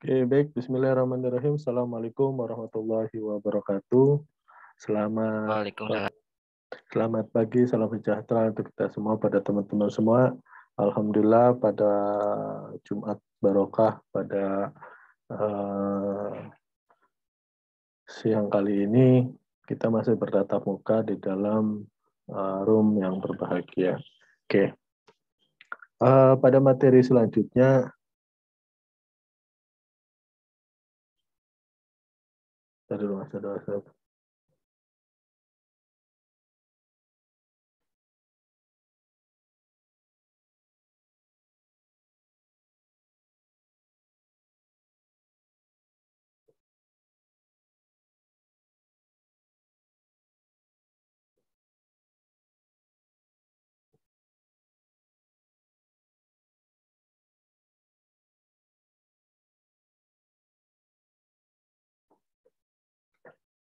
Oke, baik. Bismillahirrahmanirrahim. Assalamualaikum warahmatullahi wabarakatuh. Selamat Selamat pagi, salam sejahtera untuk kita semua pada teman-teman semua. Alhamdulillah pada Jumat Barokah pada uh, siang kali ini kita masih bertatap muka di dalam uh, room yang berbahagia. Oke. Okay. Uh, eh, pada materi selanjutnya तरह से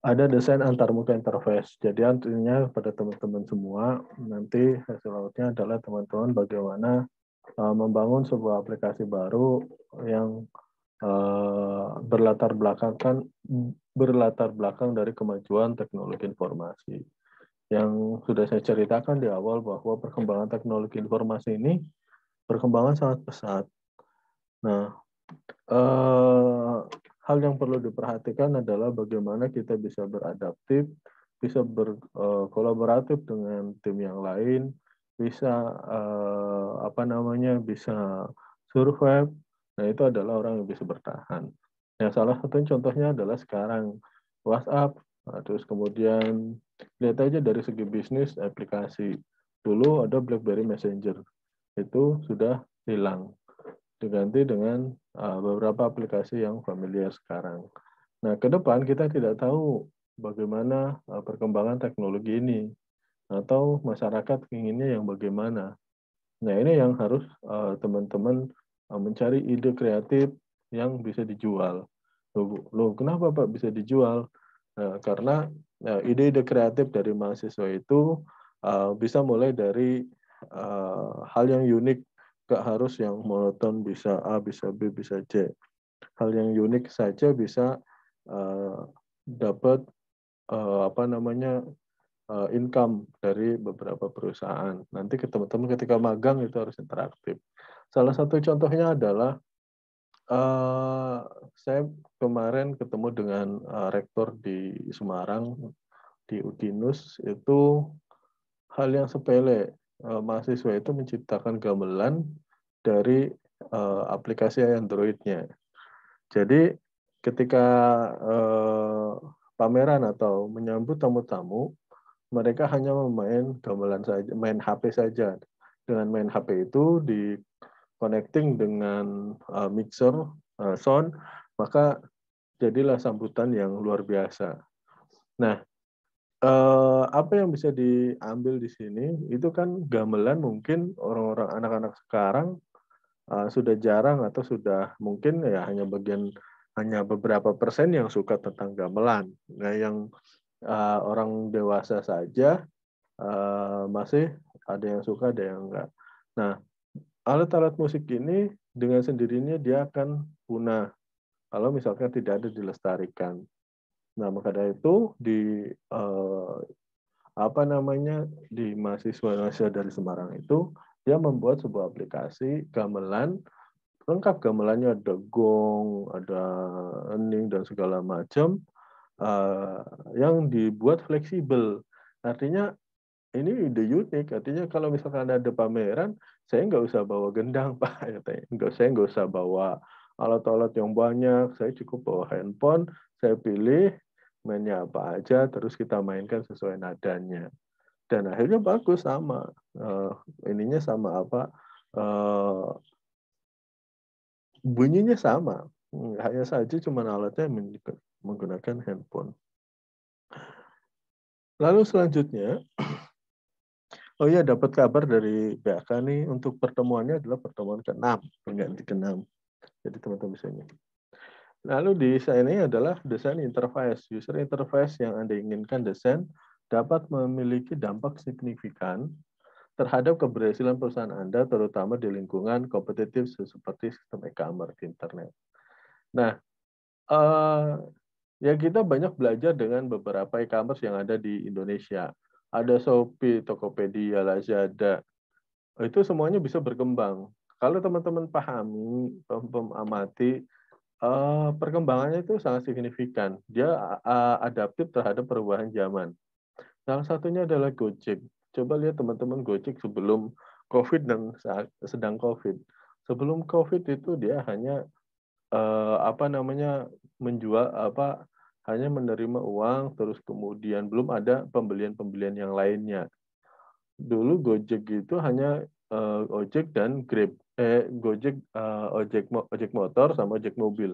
ada desain antarmuka interface. Jadi artinya pada teman-teman semua nanti hasil lautnya adalah teman-teman bagaimana eh, membangun sebuah aplikasi baru yang eh, berlatar belakang kan berlatar belakang dari kemajuan teknologi informasi. Yang sudah saya ceritakan di awal bahwa perkembangan teknologi informasi ini perkembangan sangat pesat. Nah, eh, hal yang perlu diperhatikan adalah bagaimana kita bisa beradaptif, bisa berkolaboratif eh, dengan tim yang lain, bisa eh, apa namanya bisa survive. Nah itu adalah orang yang bisa bertahan. Yang salah satu contohnya adalah sekarang WhatsApp, nah, terus kemudian lihat aja dari segi bisnis aplikasi. Dulu ada BlackBerry Messenger itu sudah hilang diganti dengan uh, beberapa aplikasi yang familiar sekarang. Nah, ke depan kita tidak tahu bagaimana uh, perkembangan teknologi ini atau masyarakat inginnya yang bagaimana. Nah, ini yang harus eh, teman-teman uh, uh, mencari ide kreatif yang bisa dijual. Loh, kenapa Pak bisa dijual? Uh, karena ide-ide kreatif dari mahasiswa itu bisa mulai dari hal yang unik Gak harus yang monoton bisa A, bisa B, bisa C. Hal yang unik saja bisa uh, dapat uh, apa namanya uh, income dari beberapa perusahaan. Nanti ke teman-teman ketika magang itu harus interaktif. Salah satu contohnya adalah uh, saya kemarin ketemu dengan uh, rektor di Semarang di Udinus itu hal yang sepele uh, mahasiswa itu menciptakan gamelan dari uh, aplikasi Android-nya. Jadi ketika uh, pameran atau menyambut tamu-tamu, mereka hanya memain gamelan saja, main HP saja. Dengan main HP itu di connecting dengan uh, mixer uh, sound, maka jadilah sambutan yang luar biasa. Nah, Eh, apa yang bisa diambil di sini itu kan gamelan mungkin orang-orang anak-anak sekarang eh, sudah jarang atau sudah mungkin ya hanya bagian hanya beberapa persen yang suka tentang gamelan. Nah, yang uh, orang dewasa saja uh, masih ada yang suka, ada yang enggak. Nah, alat-alat musik ini dengan sendirinya dia akan punah kalau misalkan tidak ada dilestarikan. Nah, maka dari itu di eh, apa namanya di mahasiswa-mahasiswa dari Semarang itu dia membuat sebuah aplikasi gamelan lengkap gamelannya ada gong, ada ening dan segala macam eh, yang dibuat fleksibel. Artinya ini ide unik artinya kalau misalkan ada pameran saya nggak usah bawa gendang pak katanya nggak saya nggak usah bawa alat-alat yang banyak saya cukup bawa handphone saya pilih mainnya apa aja terus kita mainkan sesuai nadanya dan akhirnya bagus sama uh, ininya sama apa uh, bunyinya sama hmm, hanya saja cuma alatnya menggunakan handphone lalu selanjutnya oh iya dapat kabar dari BAK nih untuk pertemuannya adalah pertemuan ke-6 pengganti ke-6 jadi teman-teman bisa nyanyi. Lalu desain ini adalah desain interface. User interface yang Anda inginkan desain dapat memiliki dampak signifikan terhadap keberhasilan perusahaan Anda, terutama di lingkungan kompetitif seperti sistem e-commerce internet. Nah, uh, ya kita banyak belajar dengan beberapa e-commerce yang ada di Indonesia. Ada Shopee, Tokopedia, Lazada. Itu semuanya bisa berkembang. Kalau teman-teman pahami, amati Eh, perkembangannya itu sangat signifikan. Dia uh, adaptif terhadap perubahan zaman. Salah satunya adalah Gojek. Coba lihat teman-teman Gojek sebelum COVID dan saat sedang COVID. Sebelum COVID itu dia hanya uh, apa namanya menjual apa hanya menerima uang terus kemudian belum ada pembelian-pembelian yang lainnya. Dulu Gojek itu hanya uh, eh, ojek dan Grab eh Gojek uh, ojek ojek motor sama ojek mobil.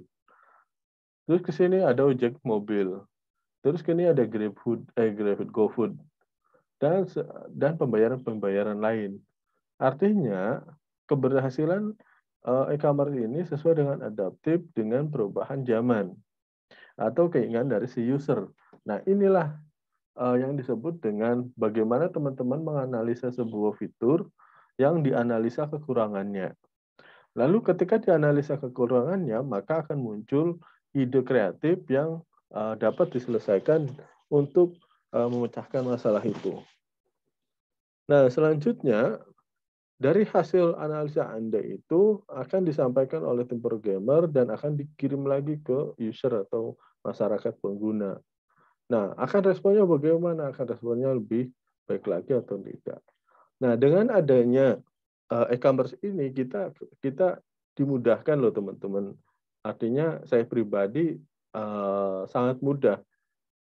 Terus ke sini ada ojek mobil. Terus ke sini ada GrabFood eh GrabFood GoFood dan dan pembayaran-pembayaran lain. Artinya keberhasilan uh, e-commerce ini sesuai dengan adaptif dengan perubahan zaman atau keinginan dari si user. Nah, inilah uh, yang disebut dengan bagaimana teman-teman menganalisa sebuah fitur yang dianalisa kekurangannya. Lalu ketika dianalisa kekurangannya, maka akan muncul ide kreatif yang eh, dapat diselesaikan untuk eh, memecahkan masalah itu. Nah, selanjutnya dari hasil analisa Anda itu akan disampaikan oleh tim programmer dan akan dikirim lagi ke user atau masyarakat pengguna. Nah, akan responnya bagaimana? Akan responnya lebih baik lagi atau tidak? Nah, dengan adanya eh, e-commerce ini kita kita dimudahkan loh teman-teman. Artinya saya pribadi eh, sangat mudah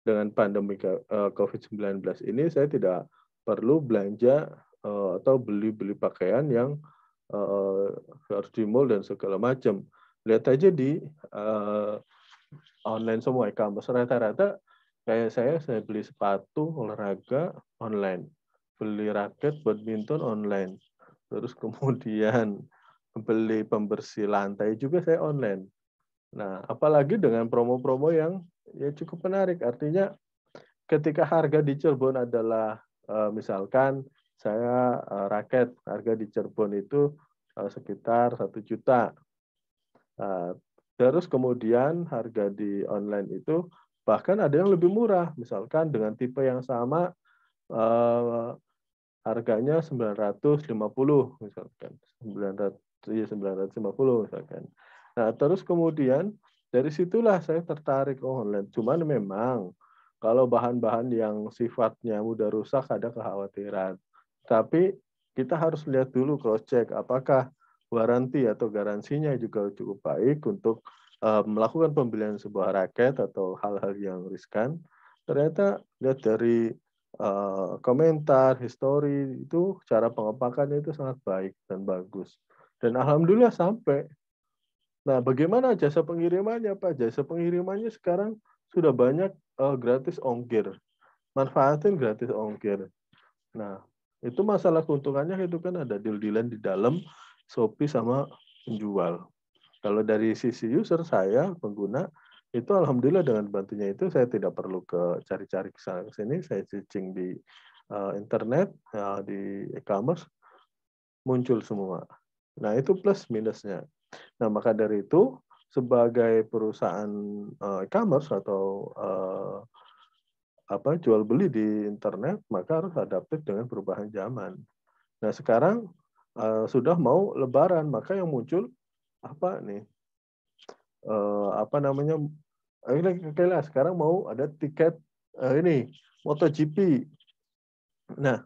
dengan pandemi eh, COVID-19 ini saya tidak perlu belanja atau beli-beli pakaian yang uh, harus di mall dan segala macam. Lihat aja di online semua e-commerce rata-rata kayak saya saya beli sepatu olahraga online beli raket badminton online. Terus kemudian beli pembersih lantai juga saya online. Nah, apalagi dengan promo-promo yang ya cukup menarik. Artinya ketika harga di Cirebon adalah eh, misalkan saya eh, raket harga di Cirebon itu eh, sekitar satu juta. Terus kemudian harga di online itu bahkan ada yang lebih murah, misalkan dengan tipe yang sama harganya 950 misalkan 900 ya 950 misalkan nah terus kemudian dari situlah saya tertarik oh, online cuman memang kalau bahan-bahan yang sifatnya mudah rusak ada kekhawatiran tapi kita harus lihat dulu cross check apakah waranti atau garansinya juga cukup baik untuk uh, melakukan pembelian sebuah raket atau hal-hal yang riskan ternyata lihat dari Eh, komentar, histori itu cara pengepakannya itu sangat baik dan bagus. Dan alhamdulillah sampai. Nah, bagaimana jasa pengirimannya, Pak? Jasa pengirimannya sekarang sudah banyak uh, gratis ongkir. Manfaatin gratis ongkir. Nah, itu masalah keuntungannya itu kan ada deal-dealan di dalam Shopee sama penjual. Kalau dari sisi user saya pengguna itu alhamdulillah dengan bantunya itu saya tidak perlu ke cari-cari ke sana sini saya searching di uh, internet uh, di e-commerce muncul semua nah itu plus minusnya nah maka dari itu sebagai perusahaan uh, e-commerce atau uh, apa jual beli di internet maka harus adaptif dengan perubahan zaman nah sekarang uh, sudah mau lebaran maka yang muncul apa nih uh, apa namanya akhirnya oke lah sekarang mau ada tiket uh, ini MotoGP. Nah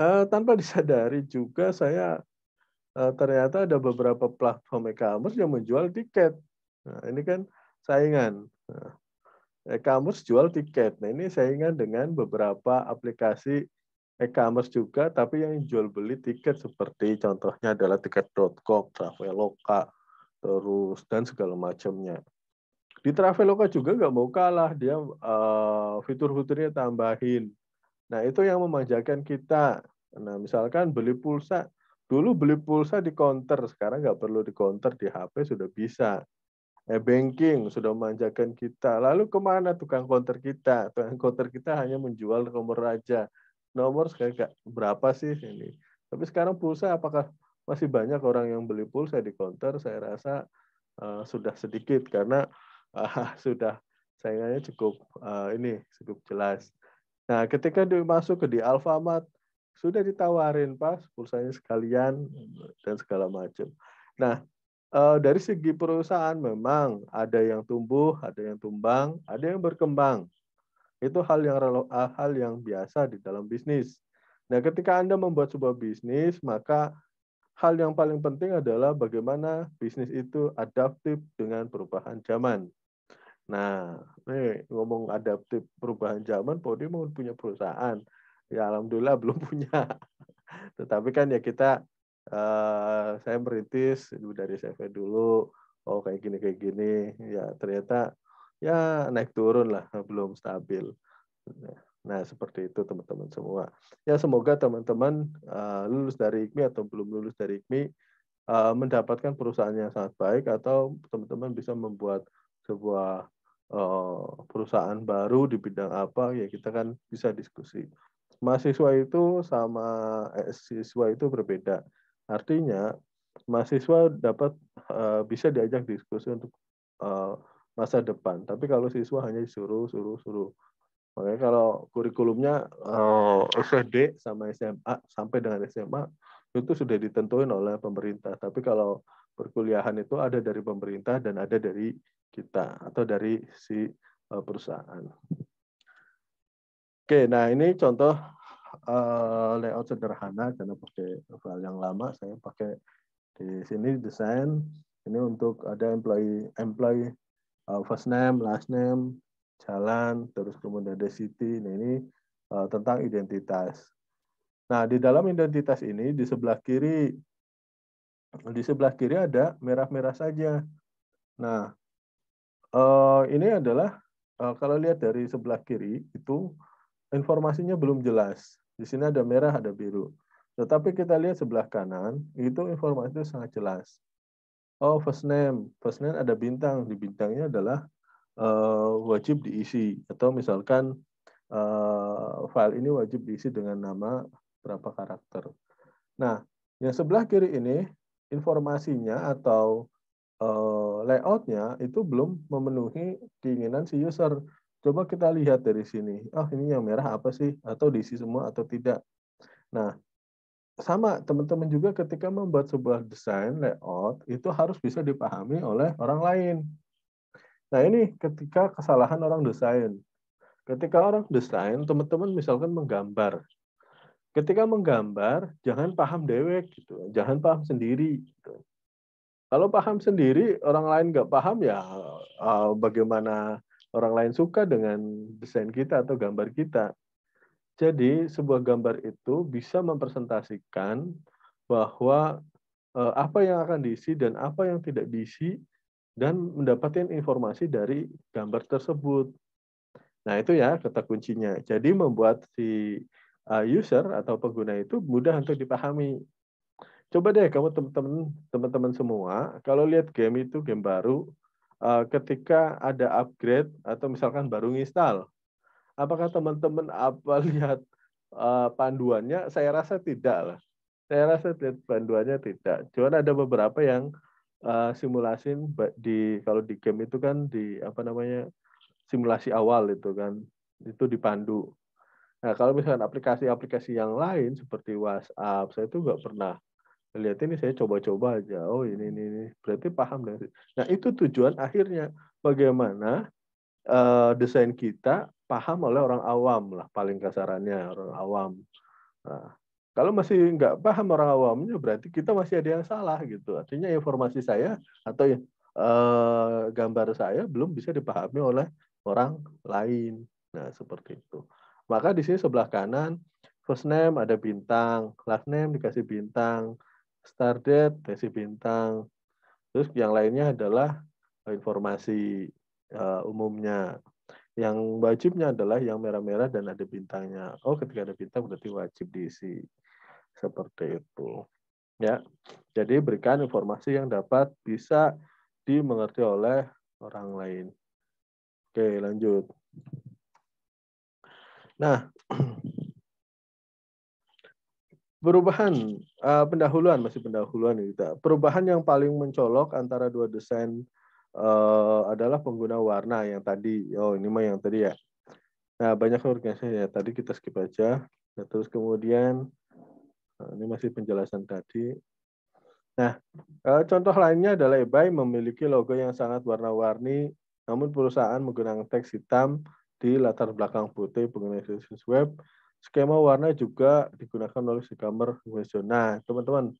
uh, tanpa disadari juga saya uh, ternyata ada beberapa platform e-commerce yang menjual tiket. Nah, ini kan saingan. Nah, e-commerce jual tiket. Nah, ini saingan dengan beberapa aplikasi e-commerce juga, tapi yang jual beli tiket seperti contohnya adalah tiket.com, Traveloka, terus dan segala macamnya. Di Traveloka juga nggak mau kalah, dia eh, fitur-fiturnya tambahin. Nah itu yang memanjakan kita. Nah misalkan beli pulsa, dulu beli pulsa di counter, sekarang nggak perlu di counter di HP sudah bisa. eh banking sudah memanjakan kita. Lalu kemana tukang counter kita? Tukang counter kita hanya menjual nomor raja. Nomor sekarang berapa sih ini? Tapi sekarang pulsa apakah masih banyak orang yang beli pulsa di counter saya rasa uh, sudah sedikit karena uh, sudah saingannya cukup uh, ini cukup jelas nah ketika masuk ke di Alfamart sudah ditawarin pas pulsanya sekalian dan segala macam nah uh, dari segi perusahaan memang ada yang tumbuh ada yang tumbang ada yang berkembang itu hal yang hal yang biasa di dalam bisnis. Nah, ketika Anda membuat sebuah bisnis, maka hal yang paling penting adalah bagaimana bisnis itu adaptif dengan perubahan zaman. Nah, nih ngomong adaptif perubahan zaman, Podi mau punya perusahaan. Ya alhamdulillah belum punya. Tetapi kan ya kita, eh, saya merintis dari CV dulu. Oh kayak gini kayak gini. Ya ternyata ya naik turun lah, belum stabil. Nah, Nah, seperti itu teman-teman semua. Ya, semoga teman-teman uh, lulus dari IKMI atau belum lulus dari IKMI uh, eh, mendapatkan perusahaan yang sangat baik atau teman-teman bisa membuat sebuah uh, perusahaan baru di bidang apa ya kita kan bisa diskusi. Mahasiswa itu sama eh, siswa itu berbeda. Artinya mahasiswa dapat uh, bisa diajak diskusi untuk uh, masa depan. Tapi kalau siswa hanya disuruh, suruh, suruh, Makanya kalau kurikulumnya eh, SD sama SMA sampai dengan SMA itu sudah ditentuin oleh pemerintah. Tapi kalau perkuliahan itu ada dari pemerintah dan ada dari kita atau dari si eh, perusahaan. Oke, nah ini contoh eh, layout sederhana karena pakai file yang lama saya pakai di sini desain ini untuk ada employee employee first name, last name, jalan, terus kemudian ada city. Nah, ini eh, tentang identitas. Nah, di dalam identitas ini di sebelah kiri di sebelah kiri ada merah-merah saja. Nah, eh, ini adalah eh, kalau lihat dari sebelah kiri itu informasinya belum jelas. Di sini ada merah, ada biru. Tetapi kita lihat sebelah kanan, itu informasinya sangat jelas. Oh, first name. First name ada bintang. Di bintangnya adalah uh, wajib diisi atau misalkan uh, file ini wajib diisi dengan nama berapa karakter. Nah, yang sebelah kiri ini informasinya atau uh, layoutnya itu belum memenuhi keinginan si user. Coba kita lihat dari sini. oh, ini yang merah apa sih? Atau diisi semua atau tidak? Nah, sama teman-teman juga ketika membuat sebuah desain layout itu harus bisa dipahami oleh orang lain. Nah ini ketika kesalahan orang desain. Ketika orang desain, teman-teman misalkan menggambar. Ketika menggambar, jangan paham dewek gitu, jangan paham sendiri. Gitu. Kalau paham sendiri, orang lain nggak paham ya eh, bagaimana orang lain suka dengan desain kita atau gambar kita. Jadi sebuah gambar itu bisa mempresentasikan bahwa eh, apa yang akan diisi dan apa yang tidak diisi dan mendapatkan informasi dari gambar tersebut. Nah, itu ya kata kuncinya. Jadi membuat si eh, user atau pengguna itu mudah untuk dipahami. Coba deh kamu teman-teman semua, kalau lihat game itu game baru, eh, ketika ada upgrade atau misalkan baru install, apakah teman-teman apa lihat eh, panduannya? Saya rasa tidak lah. Saya rasa lihat panduannya tidak. Cuma ada beberapa yang uh, eh, simulasi di kalau di game itu kan di apa namanya simulasi awal itu kan itu dipandu. Nah kalau misalkan aplikasi-aplikasi yang lain seperti WhatsApp saya itu nggak pernah lihat ini saya coba-coba aja oh ini ini, ini. berarti paham dan nah itu tujuan akhirnya bagaimana uh, desain kita paham oleh orang awam lah paling kasarannya orang awam nah, kalau masih nggak paham orang awamnya, berarti kita masih ada yang salah gitu. Artinya informasi saya atau eh, gambar saya belum bisa dipahami oleh orang lain. Nah seperti itu. Maka di sini sebelah kanan first name ada bintang, last name dikasih bintang, start date dikasih bintang. Terus yang lainnya adalah informasi uh, umumnya. Yang wajibnya adalah yang merah-merah dan ada bintangnya. Oh, ketika ada bintang berarti wajib diisi seperti itu. Ya. Jadi berikan informasi yang dapat bisa dimengerti oleh orang lain. Oke, lanjut. Nah, perubahan uh, pendahuluan masih pendahuluan kita. Perubahan yang paling mencolok antara dua desain uh, adalah pengguna warna yang tadi. Oh, ini mah yang tadi ya. Nah, banyak organisasi ya. Tadi kita skip aja. Nah, terus kemudian Nah, ini masih penjelasan tadi. Nah, eh, contoh lainnya adalah eBay memiliki logo yang sangat warna-warni, namun perusahaan menggunakan teks hitam di latar belakang putih pengguna situs web. Skema warna juga digunakan oleh e-commerce konvensional. Nah, teman-teman,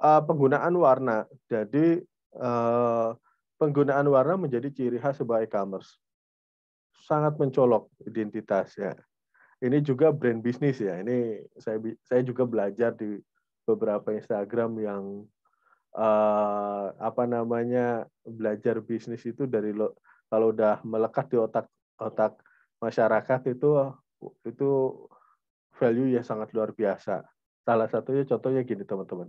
eh, penggunaan warna. Jadi, eh, penggunaan warna menjadi ciri khas sebuah e-commerce. Sangat mencolok identitasnya ini juga brand bisnis ya. Ini saya saya juga belajar di beberapa Instagram yang uh, apa namanya belajar bisnis itu dari lo, kalau udah melekat di otak otak masyarakat itu itu value ya sangat luar biasa. Salah satunya contohnya gini teman-teman.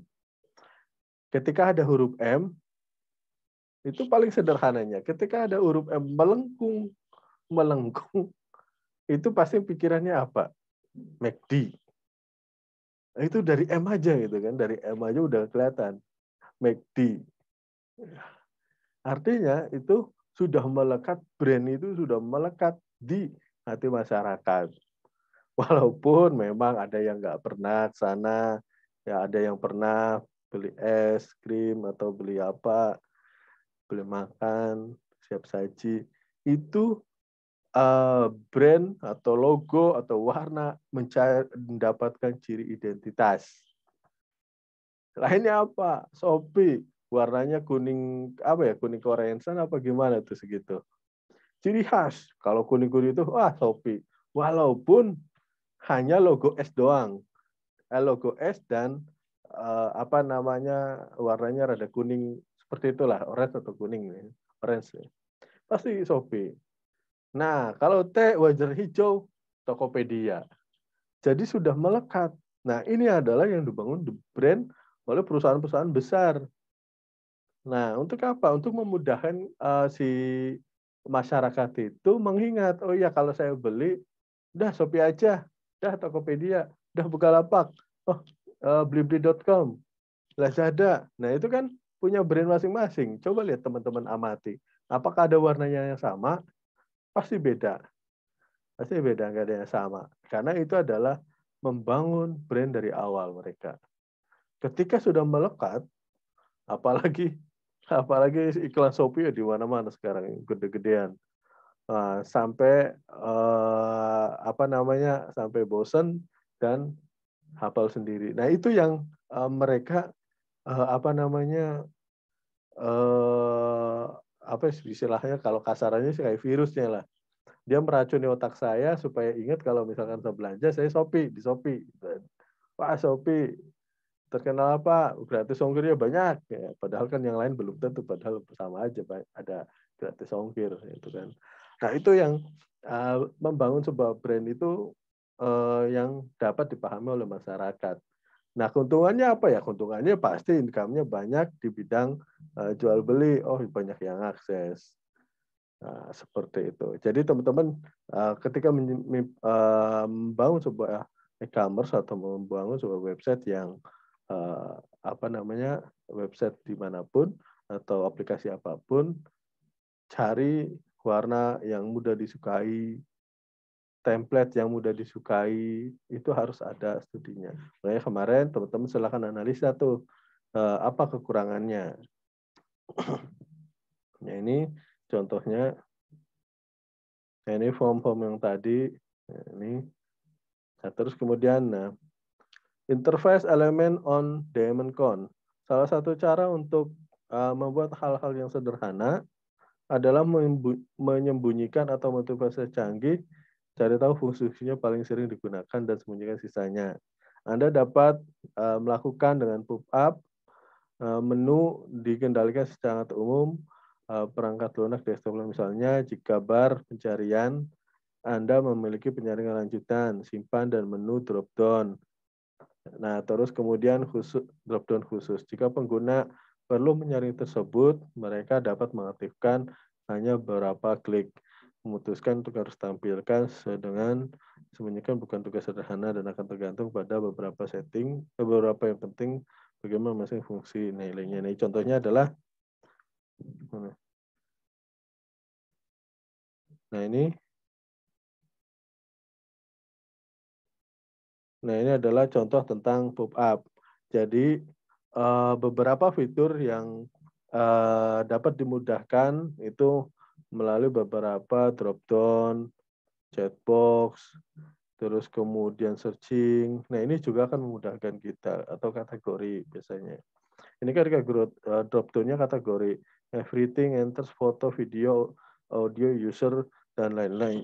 Ketika ada huruf M itu paling sederhananya. Ketika ada huruf M melengkung melengkung itu pasti pikirannya apa? McD. Itu dari M aja gitu kan, dari M aja udah kelihatan. McD. Artinya itu sudah melekat, brand itu sudah melekat di hati masyarakat. Walaupun memang ada yang nggak pernah ke sana, ya ada yang pernah beli es krim atau beli apa, beli makan, siap saji. Itu Eh, brand atau logo atau warna mendapatkan ciri identitas. Lainnya apa? Shopee warnanya kuning apa ya kuning koreansan apa gimana tuh segitu ciri khas kalau kuning kuning itu wah Shopee walaupun hanya logo S doang eh, logo S dan eh, apa namanya warnanya rada kuning seperti itulah orange atau kuning nih ya. orange ya. pasti Shopee Nah, kalau T wajar hijau, Tokopedia. Jadi sudah melekat. Nah, ini adalah yang dibangun the brand oleh perusahaan-perusahaan besar. Nah, untuk apa? Untuk memudahkan uh, si masyarakat itu mengingat, oh iya kalau saya beli, udah Shopee aja, udah Tokopedia, udah Bukalapak, oh uh, eh, blibli.com, Lazada. Nah, itu kan punya brand masing-masing. Coba lihat teman-teman amati. Apakah ada warnanya yang sama? pasti beda. Pasti beda, nggak ada yang sama. Karena itu adalah membangun brand dari awal mereka. Ketika sudah melekat, apalagi apalagi iklan Shopee di mana-mana sekarang gede-gedean. Uh, sampai uh, apa namanya sampai bosen dan hafal sendiri. Nah itu yang uh, mereka uh, apa namanya uh, apa ya, istilahnya kalau kasarannya sih kayak virusnya lah dia meracuni otak saya supaya ingat kalau misalkan saya belanja saya Shopee di Shopee pak Shopee terkenal apa gratis ongkirnya banyak ya, padahal kan yang lain belum tentu padahal sama aja pak ada gratis ongkir itu kan nah itu yang uh, membangun sebuah brand itu uh, yang dapat dipahami oleh masyarakat Nah, keuntungannya apa ya? Keuntungannya pasti income-nya banyak di bidang uh, jual beli. Oh, banyak yang akses. Nah, seperti itu. Jadi teman-teman uh, ketika eh, membangun sebuah e-commerce atau membangun sebuah website yang uh, apa namanya website dimanapun atau aplikasi apapun, cari warna yang mudah disukai, template yang mudah disukai itu harus ada studinya. Makanya kemarin teman-teman silahkan analisa tuh eh, apa kekurangannya. Nah ini contohnya nah, ini form-form yang tadi nah, ini nah, terus kemudian nah interface element on diamond con salah satu cara untuk uh, membuat hal-hal yang sederhana adalah menyembunyikan atau motivasi canggih Cari tahu fungsinya paling sering digunakan dan sembunyikan sisanya. Anda dapat uh, melakukan dengan pop-up uh, eh, menu dikendalikan secara umum uh, perangkat lunak desktop misalnya jika bar pencarian Anda memiliki penyaringan lanjutan, simpan dan menu drop-down. Nah, terus kemudian khusus drop-down khusus. Jika pengguna perlu menyaring tersebut, mereka dapat mengaktifkan hanya beberapa klik memutuskan untuk harus tampilkan sesuai dengan sembunyikan bukan tugas sederhana dan akan tergantung pada beberapa setting, eh, beberapa yang penting bagaimana masing fungsi nilainya. Nah, ini contohnya adalah Nah ini, nah ini adalah contoh tentang pop up. Jadi eh, beberapa fitur yang eh, dapat dimudahkan itu melalui beberapa dropdown, chatbox, terus kemudian searching. Nah, ini juga akan memudahkan kita atau kategori biasanya. Ini kan kategori down eh, dropdownnya kategori everything, enters, foto, video, audio, user, dan lain-lain.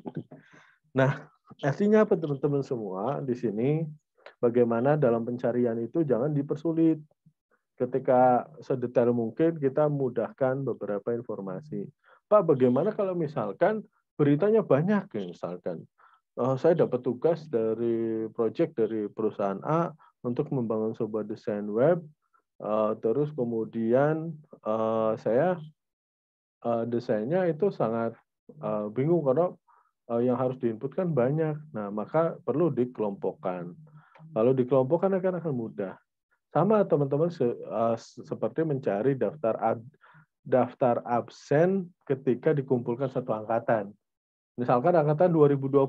Nah, artinya apa teman-teman semua di sini? Bagaimana dalam pencarian itu jangan dipersulit. Ketika sedetail mungkin kita mudahkan beberapa informasi. Pak, bagaimana kalau misalkan beritanya banyak, gitu, misalkan uh, saya dapat tugas dari proyek dari perusahaan A untuk membangun sebuah desain web, uh, terus kemudian uh, saya uh, desainnya itu sangat uh, bingung karena uh, yang harus diinputkan banyak. Nah, maka perlu dikelompokkan. Lalu dikelompokkan akan akan mudah. Sama teman-teman se, uh, seperti mencari daftar ad, daftar absen ketika dikumpulkan satu angkatan. Misalkan angkatan 2020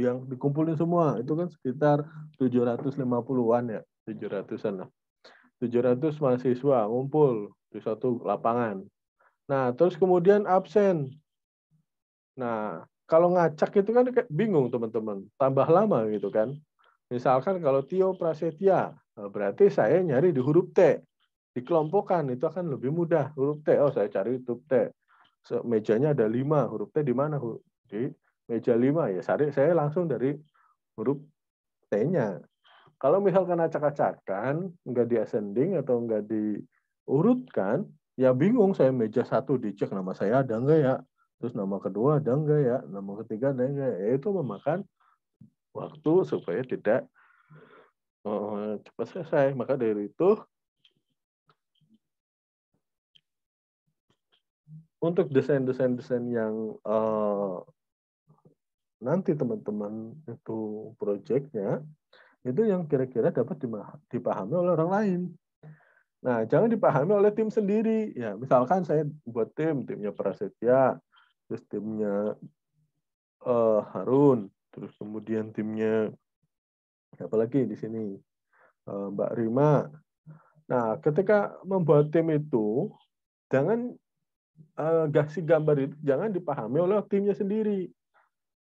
yang dikumpulin semua itu kan sekitar 750-an ya, 700-an lah. 700 mahasiswa ngumpul di satu lapangan. Nah, terus kemudian absen. Nah, kalau ngacak itu kan bingung teman-teman, tambah lama gitu kan. Misalkan kalau Tio Prasetya, berarti saya nyari di huruf T dikelompokkan itu akan lebih mudah huruf T oh saya cari huruf T so, mejanya ada lima huruf T di mana di meja lima ya saya langsung dari huruf T-nya kalau misalkan acak-acakan nggak di ascending atau nggak diurutkan ya bingung saya meja satu dicek nama saya ada nggak ya terus nama kedua ada nggak ya nama ketiga ada nggak ya, ya itu memakan waktu supaya tidak oh, cepat selesai maka dari itu untuk desain-desain-desain yang uh, nanti teman-teman itu proyeknya itu yang kira-kira dapat dipahami oleh orang lain. Nah, jangan dipahami oleh tim sendiri. Ya, misalkan saya buat tim, timnya Prasetya, terus timnya uh, Harun, terus kemudian timnya apalagi lagi di sini uh, Mbak Rima. Nah, ketika membuat tim itu, jangan Eh, si gambar itu jangan dipahami oleh timnya sendiri.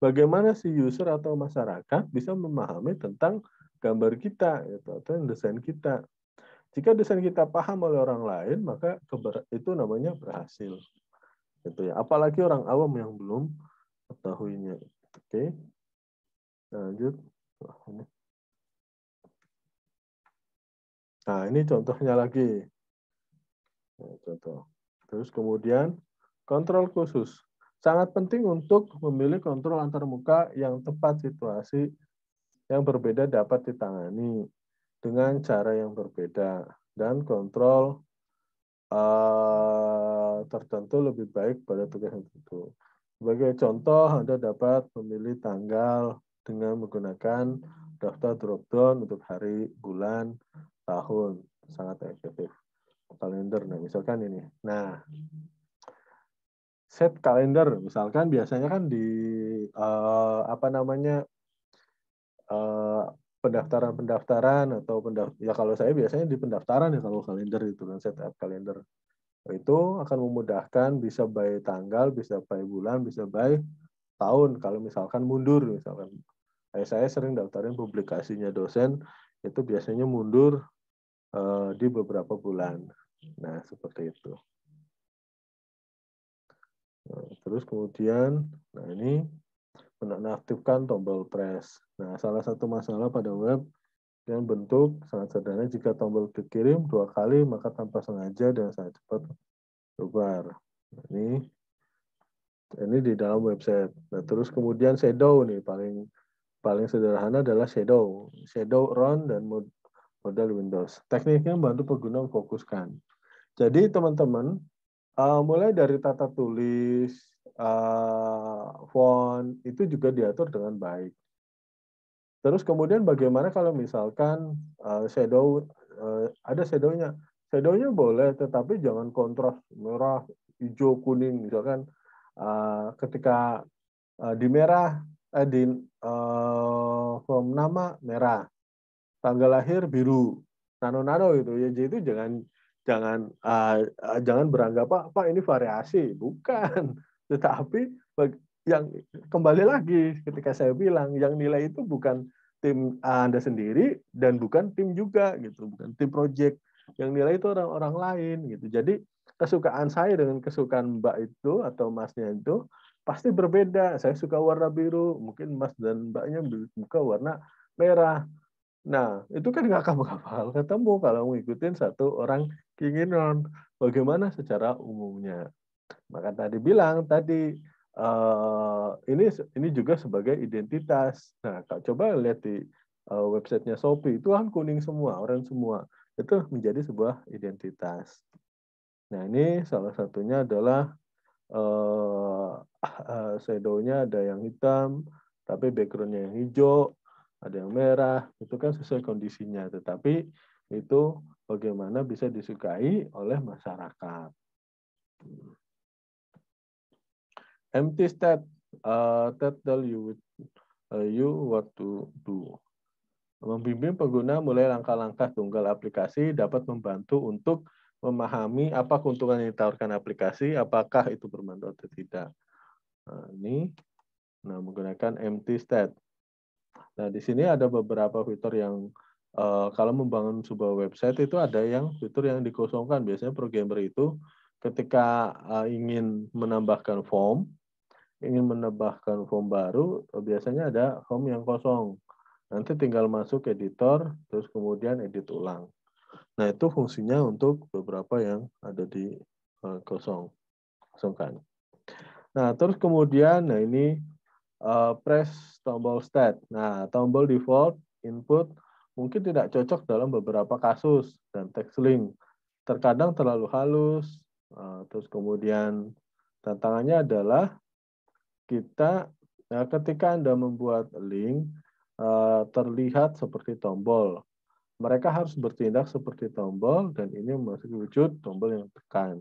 Bagaimana si user atau masyarakat bisa memahami tentang gambar kita gitu, atau desain kita. Jika desain kita paham oleh orang lain, maka itu namanya berhasil. Gitu ya. Apalagi orang awam yang belum ketahuinya. Oke. Lanjut. Nah, ini contohnya lagi. Nah, contoh. Terus kemudian kontrol khusus. Sangat penting untuk memilih kontrol antarmuka yang tepat situasi yang berbeda dapat ditangani dengan cara yang berbeda dan kontrol uh, tertentu lebih baik pada tugas tertentu. Sebagai contoh, Anda dapat memilih tanggal dengan menggunakan daftar drop-down untuk hari, bulan, tahun. Sangat efektif kalender nah misalkan ini nah hmm. set kalender misalkan biasanya kan di uh, apa namanya uh, pendaftaran-pendaftaran atau pendaft ya kalau saya biasanya di pendaftaran ya kalau kalender itu kan set up kalender itu akan memudahkan bisa by tanggal bisa by bulan bisa by tahun kalau misalkan mundur misalkan saya sering daftarin publikasinya dosen itu biasanya mundur eh, di beberapa bulan Nah, seperti itu. Nah, terus kemudian, nah ini menonaktifkan tombol press. Nah, salah satu masalah pada web yang bentuk sangat sederhana jika tombol dikirim dua kali maka tanpa sengaja dan sangat cepat keluar. Nah, ini ini di dalam website. Nah, terus kemudian shadow nih paling paling sederhana adalah shadow, shadow run dan model Windows. Tekniknya membantu pengguna fokuskan. Jadi teman-teman, uh, mulai dari tata tulis, uh, font, itu juga diatur dengan baik. Terus kemudian bagaimana kalau misalkan uh, shadow, uh, ada shadownya. Shadownya boleh, tetapi jangan kontras merah, hijau, kuning. Misalkan uh, ketika uh, di merah, eh, di uh, form nama merah, tanggal lahir biru nano-nano gitu ya jadi itu jangan jangan uh, jangan beranggapan pak ini variasi bukan tetapi yang kembali lagi ketika saya bilang yang nilai itu bukan tim anda sendiri dan bukan tim juga gitu bukan tim project yang nilai itu orang-orang lain gitu jadi kesukaan saya dengan kesukaan mbak itu atau masnya itu pasti berbeda saya suka warna biru mungkin mas dan mbaknya suka warna merah Nah, itu kan nggak akan bakal ketemu kalau ngikutin satu orang keinginan. Bagaimana secara umumnya? Maka tadi bilang tadi eh, ini ini juga sebagai identitas. Nah, kalau coba lihat di uh, websitenya Shopee itu kan kuning semua, orang semua. Itu menjadi sebuah identitas. Nah, ini salah satunya adalah uh, uh, nya ada yang hitam, tapi background-nya yang hijau, ada yang merah, itu kan sesuai kondisinya. Tetapi itu bagaimana bisa disukai oleh masyarakat. Empty stat uh, that tell you uh, you what to do. Membimbing pengguna mulai langkah-langkah tunggal aplikasi dapat membantu untuk memahami apa keuntungan yang ditawarkan aplikasi, apakah itu bermanfaat atau tidak. Nah, ini nah, menggunakan empty stat. Nah, di sini ada beberapa fitur yang uh, kalau membangun sebuah website itu ada yang fitur yang dikosongkan. Biasanya programmer itu ketika uh, ingin menambahkan form, ingin menambahkan form baru, biasanya ada form yang kosong. Nanti tinggal masuk editor, terus kemudian edit ulang. Nah, itu fungsinya untuk beberapa yang ada di uh, kosong, kosongkan. Nah, terus kemudian, nah ini Eh, press tombol start. Nah, tombol default input mungkin tidak cocok dalam beberapa kasus dan text link. Terkadang terlalu halus, eh, terus kemudian tantangannya adalah kita nah ketika Anda membuat link terlihat seperti tombol. Mereka harus bertindak seperti tombol dan ini masih wujud tombol yang tekan.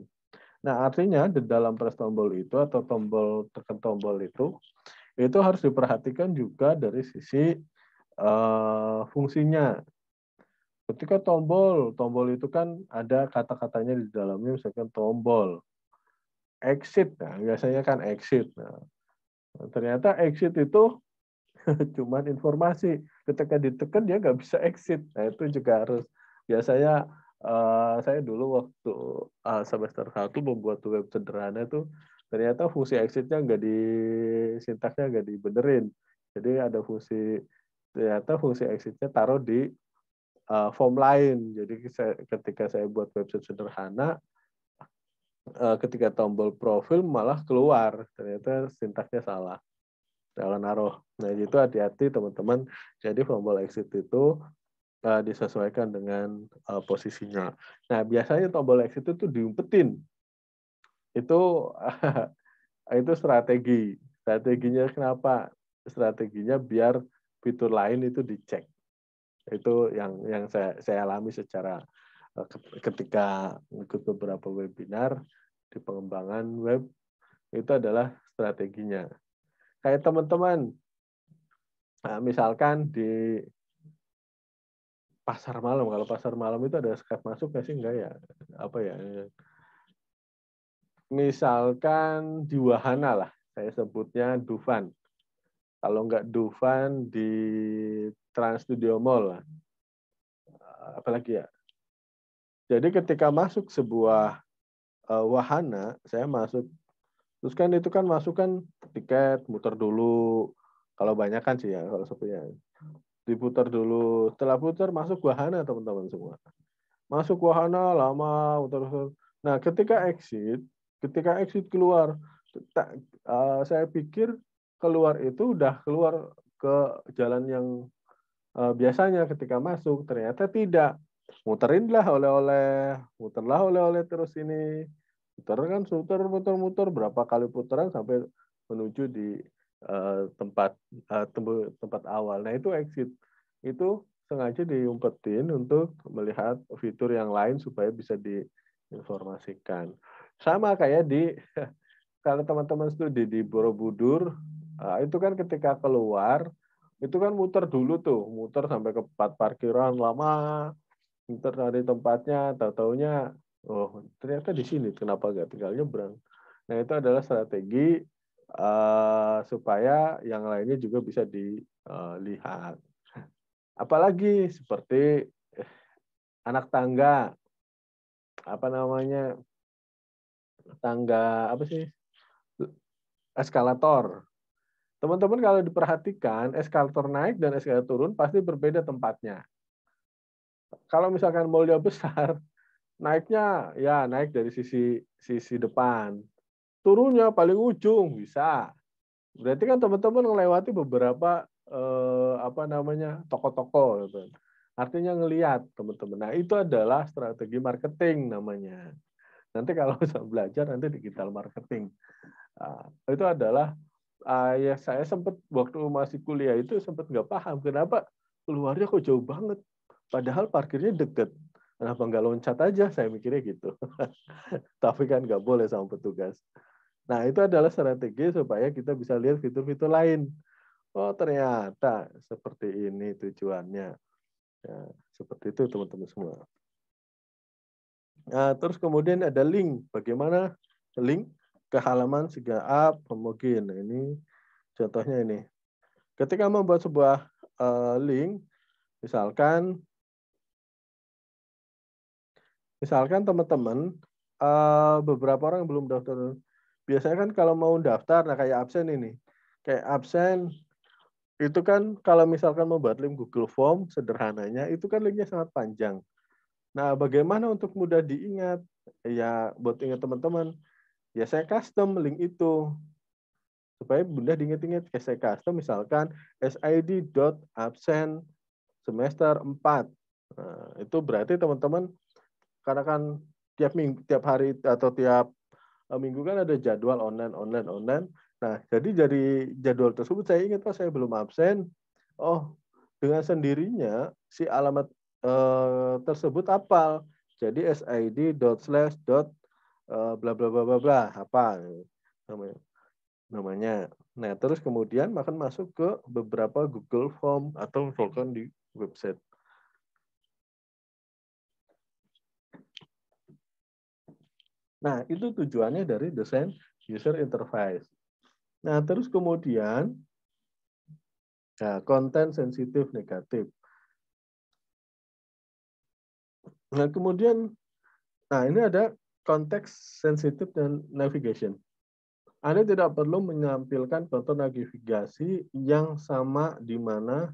Nah, artinya di dalam press tombol itu atau tombol tekan tombol itu itu harus diperhatikan juga dari sisi uh, fungsinya. Ketika tombol, tombol itu kan ada kata-katanya di dalamnya, misalkan tombol, exit, nah, biasanya kan exit. Nah, ternyata exit itu cuma informasi. Ketika ditekan dia nggak bisa exit. Nah itu juga harus biasanya uh, saya dulu waktu uh, semester satu membuat web sederhana itu ternyata fungsi exitnya nggak di sintaksnya nggak dibenerin jadi ada fungsi ternyata fungsi exitnya taruh di uh, form lain jadi saya, ketika saya buat website sederhana uh, ketika tombol profil malah keluar ternyata sintaksnya salah kalau naruh nah itu hati-hati teman-teman jadi tombol exit itu uh, disesuaikan dengan uh, posisinya nah biasanya tombol exit itu diumpetin itu itu strategi. Strateginya kenapa? Strateginya biar fitur lain itu dicek. Itu yang yang saya saya alami secara eh, ketika ikut beberapa webinar di pengembangan web itu adalah strateginya. Kayak teman-teman, eh, misalkan di pasar malam, kalau pasar malam itu ada Skype masuk nggak sih? Enggak ya. Apa ya? misalkan di wahana lah, saya sebutnya Dufan. Kalau nggak Dufan di Trans Studio Mall, eh, apalagi ya. Jadi ketika masuk sebuah eh, wahana, saya masuk, terus kan itu kan masukkan tiket, muter dulu. Kalau banyak kan sih ya, kalau ya, Diputar dulu, setelah putar masuk wahana teman-teman semua. Masuk wahana lama, muter-muter. Nah, ketika exit, ketika exit keluar tak, uh, eh, saya pikir keluar itu udah keluar ke jalan yang uh, biasanya ketika masuk ternyata tidak muterinlah oleh-oleh muterlah oleh-oleh terus ini puter kan muter muter muter berapa kali putaran sampai menuju di uh, tempat uh, tempat awal nah itu exit itu sengaja diumpetin untuk melihat fitur yang lain supaya bisa diinformasikan. Sama kayak di kalau teman-teman studi di Borobudur, eh, itu kan ketika keluar itu kan muter dulu tuh, muter sampai ke tempat parkiran lama, muter dari tempatnya, tahu taunya oh ternyata di sini kenapa gak tinggal nyebrang. Nah itu adalah strategi uh, supaya yang lainnya juga bisa dilihat. Eh, Apalagi seperti anak tangga, apa namanya tangga apa sih eskalator. Teman-teman kalau diperhatikan eskalator naik dan eskalator turun pasti berbeda tempatnya. Kalau misalkan molnya besar, naiknya ya naik dari sisi sisi depan. Turunnya paling ujung bisa. Berarti kan teman-teman melewati beberapa eh, apa namanya? toko-toko gitu. Kan. Artinya ngelihat teman-teman. Nah, itu adalah strategi marketing namanya. Nanti kalau bisa belajar nanti digital marketing. Ah, itu adalah ah, ya saya sempat waktu masih kuliah itu sempat nggak paham kenapa keluarnya kok jauh banget. Padahal parkirnya deket. Kenapa nggak loncat aja? Saya mikirnya gitu. Tapi kan nggak boleh sama petugas. Nah, itu adalah strategi supaya kita bisa lihat fitur-fitur lain. Oh, ternyata seperti ini tujuannya. Ya, seperti itu, teman-teman semua. Nah, terus kemudian ada link. Bagaimana link ke halaman segala a homogin. Nah, ini contohnya ini. Ketika membuat sebuah uh, link, misalkan misalkan teman-teman uh, beberapa orang belum daftar. Biasanya kan kalau mau daftar, nah kayak absen ini. Kayak absen itu kan kalau misalkan membuat link Google Form sederhananya itu kan linknya sangat panjang. Nah, bagaimana untuk mudah diingat? Ya, buat ingat teman-teman, ya saya custom link itu. Supaya mudah diingat-ingat. Ya, saya custom misalkan sid absen semester 4. Nah, itu berarti teman-teman, karena kan tiap minggu, tiap hari atau tiap eh, minggu kan ada jadwal online, online, online. Nah, jadi dari jadwal tersebut saya ingat, oh saya belum absen. Oh, dengan sendirinya si alamat Eh, tersebut hafal. Jadi SID dot slash dot eh, bla bla bla bla bla apa namanya namanya. Nah terus kemudian makan masuk ke beberapa Google Form atau misalkan di website. Nah itu tujuannya dari desain user interface. Nah terus kemudian Nah, konten sensitif negatif. Nah, kemudian nah ini ada konteks sensitif dan navigation. Anda tidak perlu menampilkan contoh navigasi yang sama di mana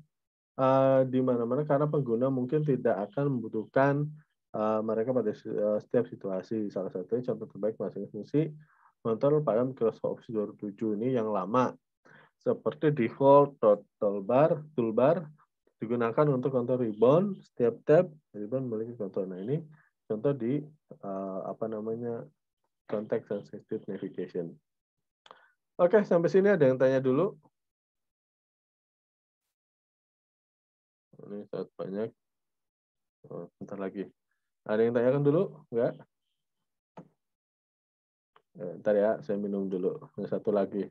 uh, di mana-mana karena pengguna mungkin tidak akan membutuhkan uh, mereka pada eh, setiap situasi. Salah satunya contoh terbaik masing fungsi kontrol pada Microsoft Office 2007 ini yang lama seperti default toolbar, toolbar digunakan untuk contoh ribbon setiap tab ribbon memiliki contoh nah ini contoh di uh, apa namanya context sensitive navigation oke sampai sini ada yang tanya dulu ini sangat banyak oh, lagi ada yang tanyakan dulu enggak eh, ntar ya saya minum dulu satu lagi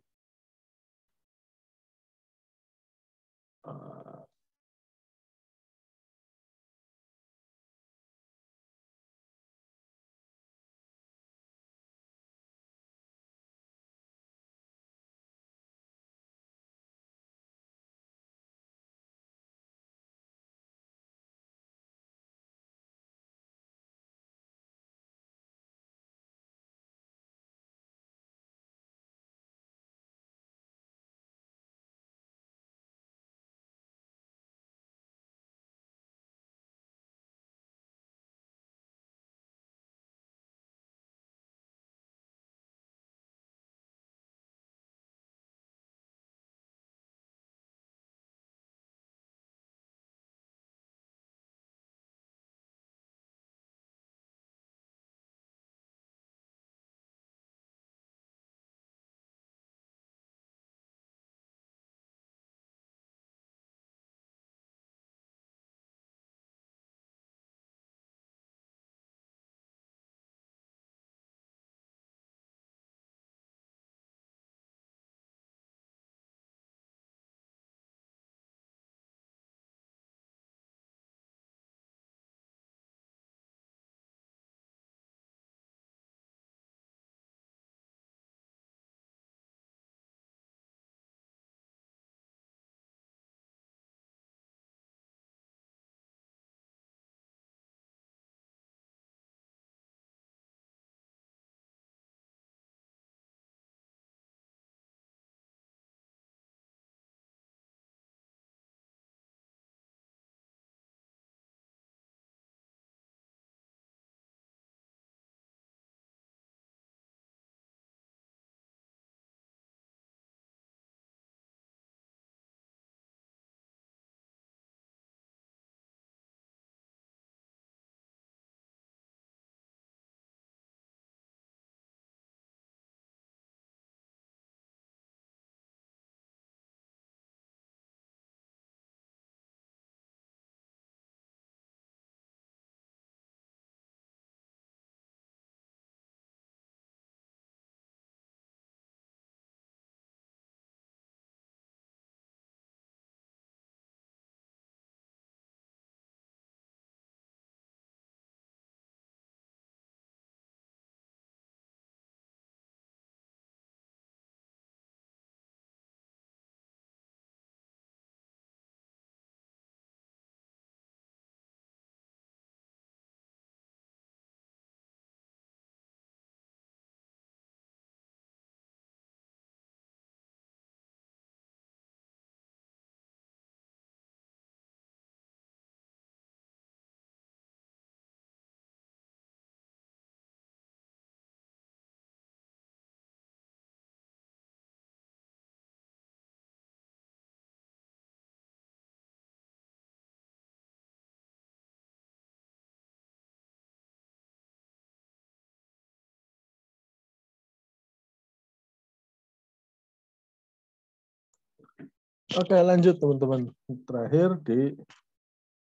Oke, lanjut teman-teman. Terakhir di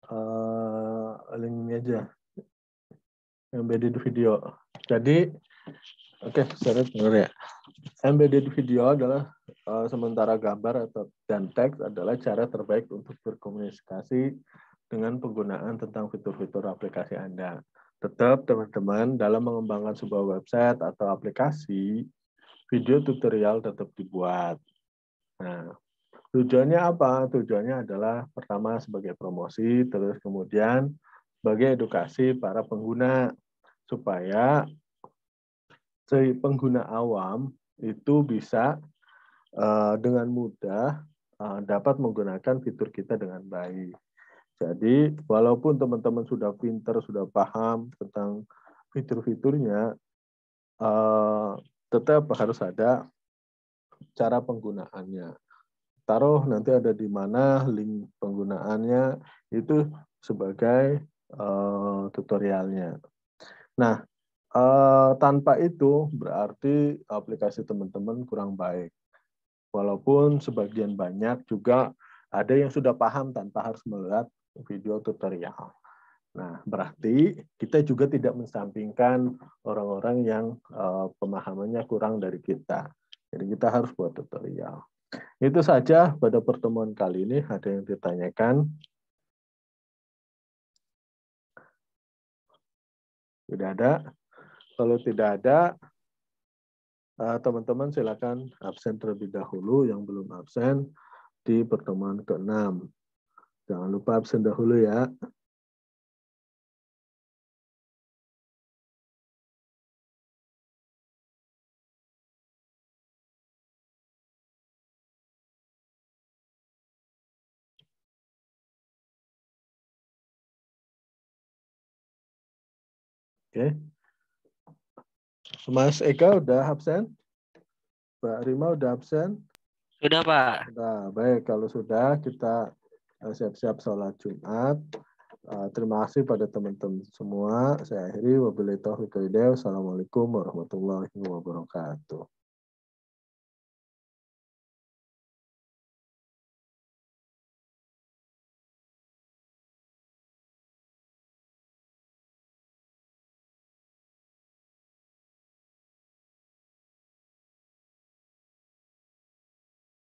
uh, link ini aja. Embedded video. Jadi, oke, okay, seret benar ya. Embedded video adalah uh, sementara gambar atau dan teks adalah cara terbaik untuk berkomunikasi dengan penggunaan tentang fitur-fitur aplikasi Anda. Tetap, teman-teman, dalam mengembangkan sebuah website atau aplikasi, video tutorial tetap dibuat. Nah, Tujuannya apa? Tujuannya adalah pertama sebagai promosi, terus kemudian sebagai edukasi para pengguna supaya si pengguna awam itu bisa eh, dengan mudah eh, dapat menggunakan fitur kita dengan baik. Jadi walaupun teman-teman sudah pinter, sudah paham tentang fitur-fiturnya, eh, tetap harus ada cara penggunaannya taruh nanti ada di mana link penggunaannya itu sebagai uh, tutorialnya. Nah, uh, tanpa itu berarti aplikasi teman-teman kurang baik. Walaupun sebagian banyak juga ada yang sudah paham tanpa harus melihat video tutorial. Nah, berarti kita juga tidak mensampingkan orang-orang yang uh, pemahamannya kurang dari kita. Jadi kita harus buat tutorial. Itu saja pada pertemuan kali ini. Ada yang ditanyakan? Tidak ada. Kalau tidak ada, eh, teman-teman silakan absen terlebih dahulu yang belum absen di pertemuan ke-6. Jangan lupa absen dahulu ya. Oke. Okay. Mas Eka udah absen? Mbak Rima udah absen? Sudah, Pak. Nah, baik. Kalau sudah, kita eh, siap-siap sholat Jumat. Eh, terima kasih pada teman-teman semua. Saya akhiri. Wabillahi taufiq Assalamualaikum warahmatullahi wabarakatuh.